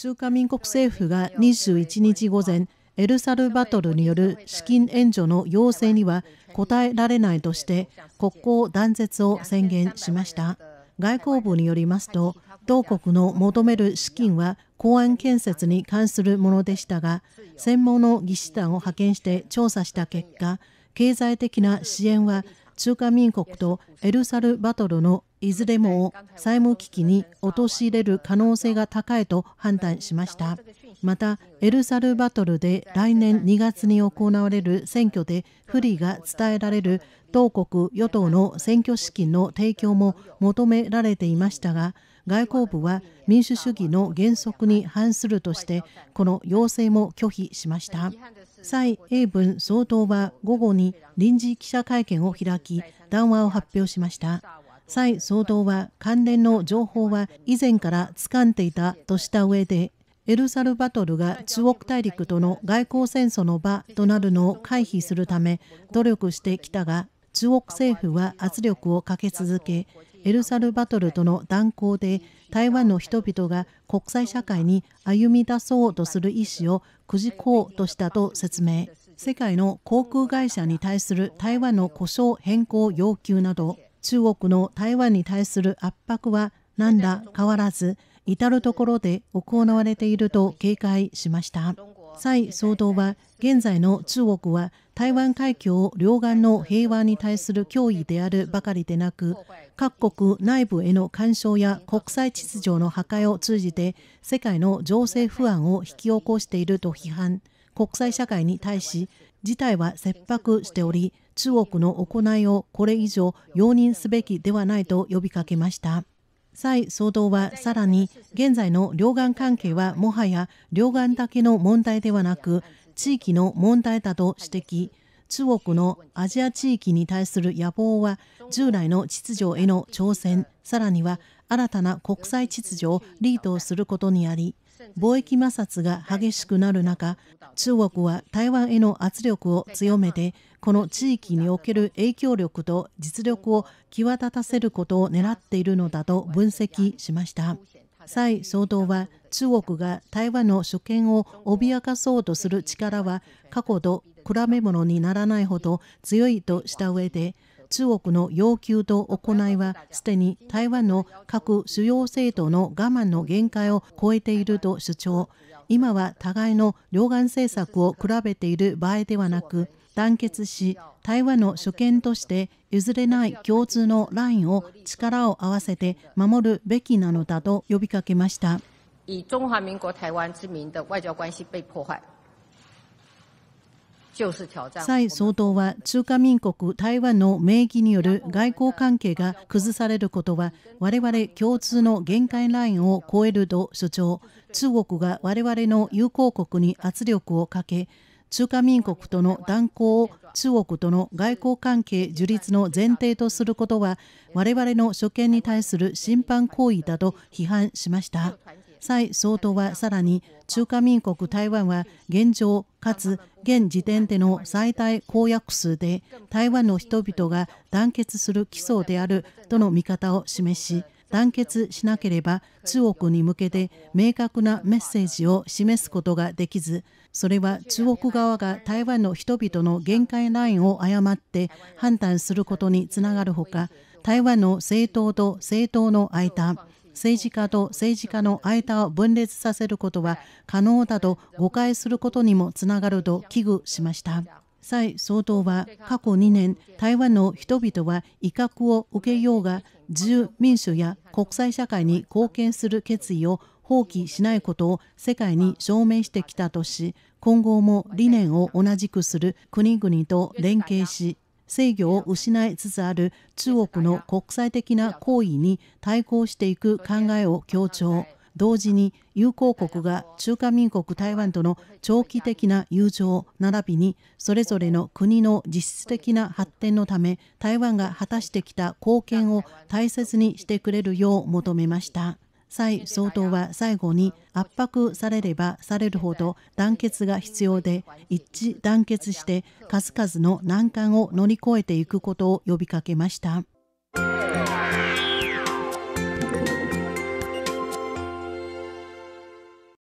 中華民国政府が21日午前、エルサルバトルによる資金援助の要請には応えられないとして国交断絶を宣言しました。外交部によりますと、同国の求める資金は公安建設に関するものでしたが、専門の技師団を派遣して調査した結果、経済的な支援は中華民国とエルサルバトルのいずれも債務危機に陥れる可能性が高いと判断しました。また、エルサルバトルで来年2月に行われる選挙で不利が伝えられる当国与党の選挙資金の提供も求められていましたが、外交部は民主主義の原則に反するとしてこの要請も拒否しました蔡英文総統は午後に臨時記者会見を開き談話を発表しました蔡総統は関連の情報は以前から掴んでいたとした上でエルサルバトルが中国大陸との外交戦争の場となるのを回避するため努力してきたが中国政府は圧力をかけ続けエルサルバトルとの断交で台湾の人々が国際社会に歩み出そうとする意思をくじこうとしたと説明世界の航空会社に対する台湾の故障変更要求など中国の台湾に対する圧迫は何ら変わらず至る所で行われていると警戒しました。蔡総統は現在の中国は台湾海峡両岸の平和に対する脅威であるばかりでなく各国内部への干渉や国際秩序の破壊を通じて世界の情勢不安を引き起こしていると批判国際社会に対し事態は切迫しており中国の行いをこれ以上容認すべきではないと呼びかけました。蔡騒動はさらに現在の両岸関係はもはや両岸だけの問題ではなく地域の問題だと指摘中国のアジア地域に対する野望は従来の秩序への挑戦さらには新たな国際秩序をリードすることにあり貿易摩擦が激しくなる中中国は台湾への圧力を強めてこの地域における影響力と実力を際立たせることを狙っているのだと分析しました蔡総統は中国が台湾の主権を脅かそうとする力は過去と比べ物にならないほど強いとした上で中国の要求と行いはすでに台湾の各主要政党の我慢の限界を超えていると主張今は互いの両岸政策を比べている場合ではなく団結し台湾の主権として譲れない共通のラインを力を合わせて守るべきなのだと呼びかけました。以中民国台湾之名的外交关系被破坏。蔡総統は中華民国台湾の名義による外交関係が崩されることは我々共通の限界ラインを超えると主張中国が我々の友好国に圧力をかけ中華民国との断交を中国との外交関係樹立の前提とすることは我々の所見に対する審判行為だと批判しました。蔡総統はさらに中華民国台湾は現状かつ現時点での最大公約数で台湾の人々が団結する基礎であるとの見方を示し団結しなければ中国に向けて明確なメッセージを示すことができずそれは中国側が台湾の人々の限界ラインを誤って判断することにつながるほか台湾の政党と政党の間政治家と政治家の間を分裂させることは可能だと誤解することにもつながると危惧しました。蔡総統は過去2年、台湾の人々は威嚇を受けようが自由民主や国際社会に貢献する決意を放棄しないことを世界に証明してきたとし今後も理念を同じくする国々と連携し制御を失いつつある中国の国際的な行為に対抗していく考えを強調同時に友好国が中華民国台湾との長期的な友情並びにそれぞれの国の実質的な発展のため台湾が果たしてきた貢献を大切にしてくれるよう求めました。蔡総統は最後に圧迫されればされるほど団結が必要で一致団結して数々の難関を乗り越えていくことを呼びかけました。